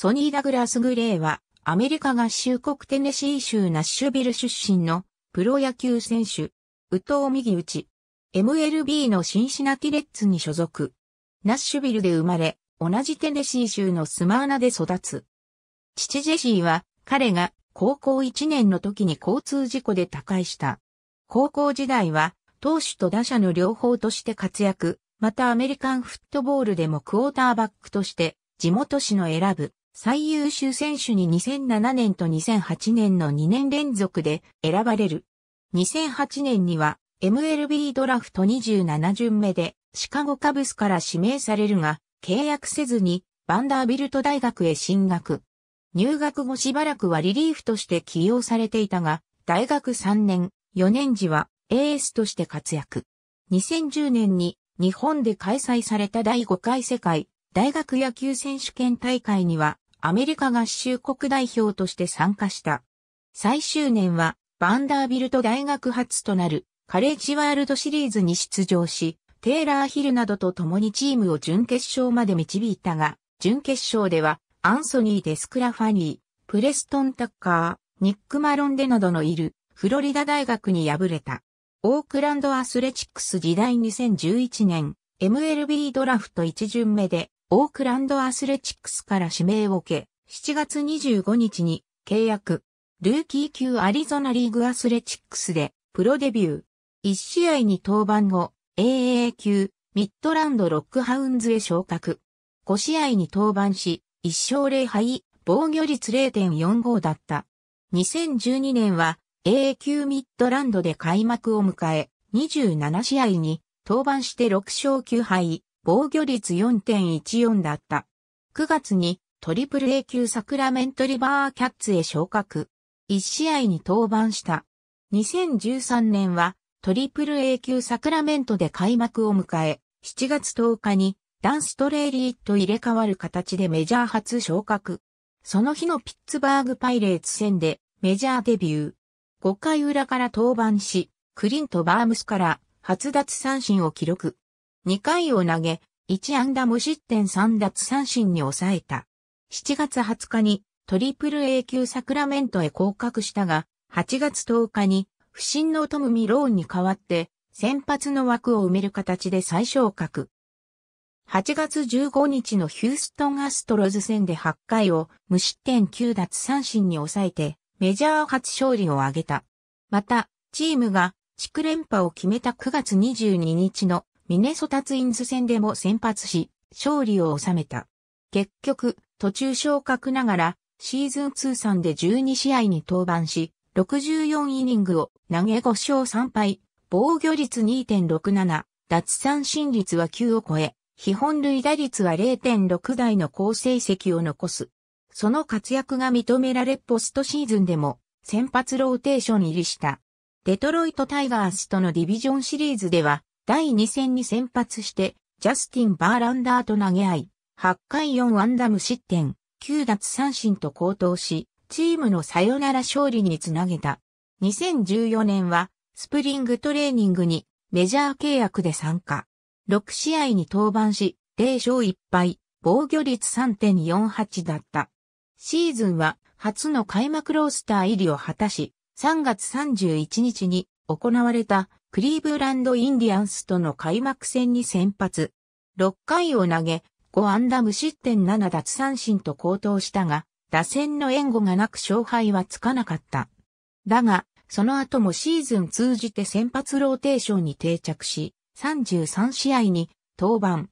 ソニー・ダグラス・グレーは、アメリカ合衆国テネシー州ナッシュビル出身のプロ野球選手、宇藤右打ち、MLB のシンシナティレッツに所属。ナッシュビルで生まれ、同じテネシー州のスマーナで育つ。父ジェシーは、彼が高校1年の時に交通事故で他界した。高校時代は、投手と打者の両方として活躍、またアメリカンフットボールでもクォーターバックとして、地元紙の選ぶ、最優秀選手に2007年と2008年の2年連続で選ばれる。2008年には MLB ドラフト27巡目でシカゴカブスから指名されるが契約せずにバンダービルト大学へ進学。入学後しばらくはリリーフとして起用されていたが大学3年、4年時はエースとして活躍。2010年に日本で開催された第5回世界大学野球選手権大会にはアメリカ合衆国代表として参加した。最終年は、バンダービルト大学初となるカレッジワールドシリーズに出場し、テイラー・ヒルなどと共にチームを準決勝まで導いたが、準決勝では、アンソニー・デスクラファニー、プレストン・タッカー、ニック・マロンデなどのいる、フロリダ大学に敗れた。オークランドアスレチックス時代2011年、MLB ドラフト1巡目でオークランドアスレチックスから指名を受け、7月25日に契約。ルーキー級アリゾナリーグアスレチックスでプロデビュー。1試合に登板後、AA 級ミッドランドロックハウンズへ昇格。5試合に登板し、1勝0敗、防御率0.45だった。2012年は AA 級ミッドランドで開幕を迎え、27試合に登板して6勝9敗、防御率4.14だった。9月にトリプル A 級サクラメントリバーキャッツへ昇格。1試合に登板した。2013年はトリプル A 級サクラメントで開幕を迎え、7月10日にダンストレーリーと入れ替わる形でメジャー初昇格。その日のピッツバーグパイレーツ戦でメジャーデビュー。5回裏から登板し、クリント・バームスから初奪三振を記録。2回を投げ、1安打無失点3奪三振に抑えた。7月20日にトリプル A 級サクラメントへ降格したが、8月10日に不審のトム・ミローンに代わって先発の枠を埋める形で再昇格。8月15日のヒューストンアストロズ戦で8回を無失点9奪三振に抑えてメジャー初勝利を挙げた。また、チームが地区連覇を決めた9月22日のミネソタツインズ戦でも先発し、勝利を収めた。結局、途中昇格ながら、シーズン通算で12試合に登板し、64イニングを投げ5勝3敗、防御率2.67、奪三振率は9を超え、基本類打率は0.6台の好成績を残す。その活躍が認められポストシーズンでも先発ローテーション入りした。デトロイトタイガースとのディビジョンシリーズでは第2戦に先発して、ジャスティン・バーランダーと投げ合い、8回4ンダム失点、9奪三振と高騰し、チームのサヨナラ勝利につなげた。2014年は、スプリングトレーニングにメジャー契約で参加。6試合に登板し、0勝1敗、防御率3.48だった。シーズンは初の開幕ロースター入りを果たし、3月31日に行われたクリーブランドインディアンスとの開幕戦に先発。6回を投げ、5安打無失点7奪三振と高騰したが、打線の援護がなく勝敗はつかなかった。だが、その後もシーズン通じて先発ローテーションに定着し、33試合に登板。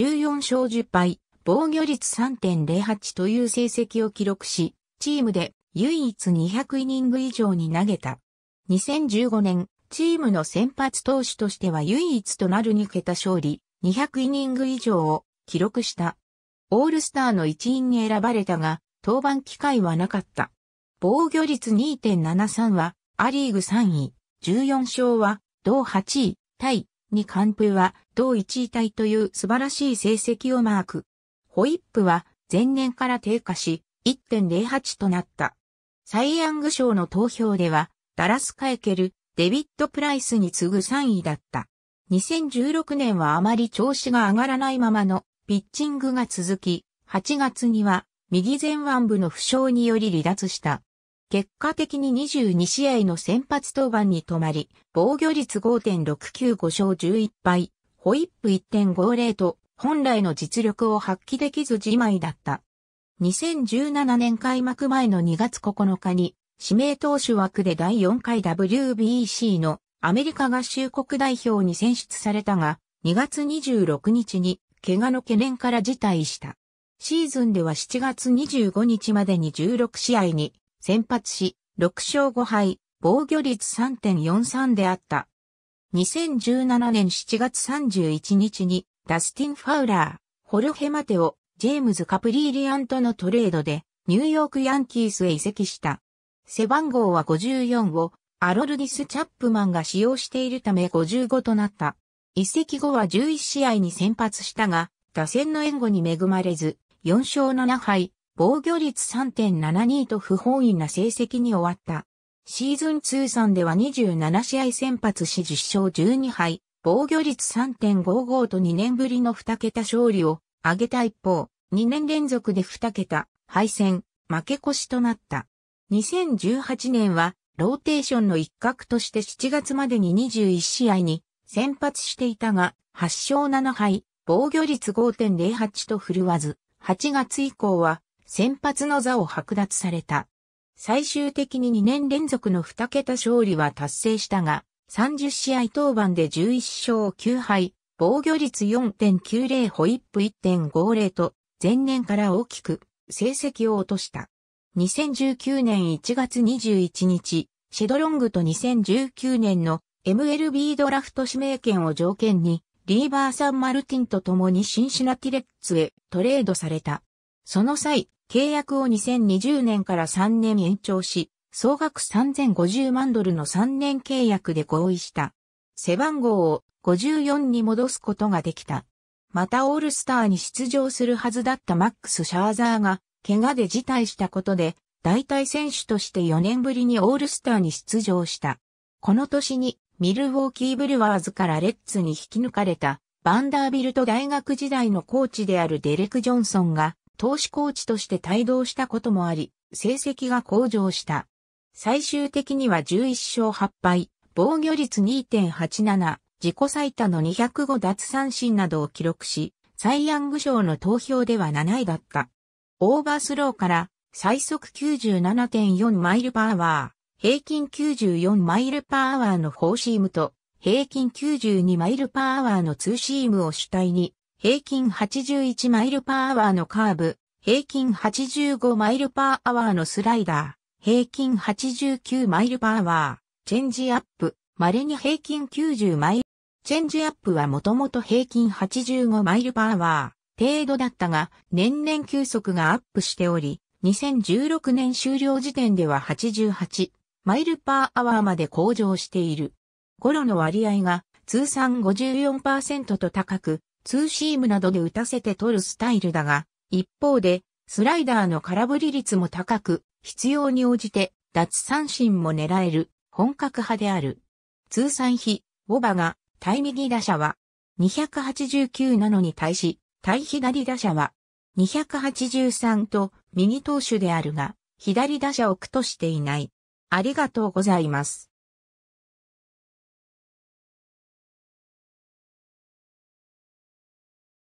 14勝10敗、防御率3.08という成績を記録し、チームで唯一200イニング以上に投げた。2015年、チームの先発投手としては唯一となる2桁勝利、200イニング以上を記録した。オールスターの一員に選ばれたが、登板機会はなかった。防御率2.73は、アリーグ3位、14勝は、同8位、タイ、に完封は、同1位タイという素晴らしい成績をマーク。ホイップは、前年から低下し、1.08となった。サイ・ヤング賞の投票では、ダラス・カエケル、デビッド・プライスに次ぐ3位だった。2016年はあまり調子が上がらないままのピッチングが続き、8月には右前腕部の負傷により離脱した。結果的に22試合の先発登板に止まり、防御率5.695勝11敗、ホイップ1.50と本来の実力を発揮できず自前だった。2017年開幕前の2月9日に指名投手枠で第4回 WBC のアメリカ合衆国代表に選出されたが、2月26日に怪我の懸念から辞退した。シーズンでは7月25日までに16試合に先発し、6勝5敗、防御率3.43であった。2017年7月31日にダスティン・ファウラー、ホルヘマテオ、ジェームズ・カプリーリアンとのトレードでニューヨークヤンキースへ移籍した。背番号は54をアロルディス・チャップマンが使用しているため55となった。移籍後は11試合に先発したが、打線の援護に恵まれず、4勝7敗、防御率3.72と不本意な成績に終わった。シーズン通算では27試合先発し10勝12敗、防御率3.55と2年ぶりの2桁勝利を挙げた一方、2年連続で2桁、敗戦、負け越しとなった。2018年はローテーションの一角として7月までに21試合に先発していたが、8勝7敗、防御率5.08と振るわず、8月以降は先発の座を剥奪された。最終的に2年連続の2桁勝利は達成したが、30試合当番で11勝9敗、防御率4.90ホイップ1.50と前年から大きく成績を落とした。2019年1月21日、シェドロングと2019年の MLB ドラフト指名権を条件に、リーバー・サンマルティンと共にシンシナティレッツへトレードされた。その際、契約を2020年から3年延長し、総額3050万ドルの3年契約で合意した。背番号を54に戻すことができた。またオールスターに出場するはずだったマックス・シャーザーが怪我で辞退したことで、代替選手として4年ぶりにオールスターに出場した。この年にミルウォーキーブルワーズからレッツに引き抜かれたバンダービルト大学時代のコーチであるデレク・ジョンソンが投資コーチとして帯同したこともあり、成績が向上した。最終的には11勝8敗、防御率2.87、自己最多の205奪三振などを記録し、サイ・ヤング賞の投票では7位だった。オーバースローから最速97.4マイルパーワー、平均94マイルパーワーのフォーシームと、平均92マイルパーワーのツーシームを主体に、平均81マイルパーワーのカーブ、平均85マイルパーワーのスライダー、平均89マイルパーワー、チェンジアップ、稀に平均90マイル、チェンジアップはもともと平均85マイルパーワー。程度だったが、年々急速がアップしており、2016年終了時点では88マイルパーアワーまで向上している。ゴロの割合が通算54%と高く、ツーシームなどで打たせて取るスタイルだが、一方で、スライダーの空振り率も高く、必要に応じて脱三振も狙える本格派である。通算比、オバが対右打者は289なのに対し、対左打者は、283と右投手であるが、左打者を苦としていない。ありがとうございます。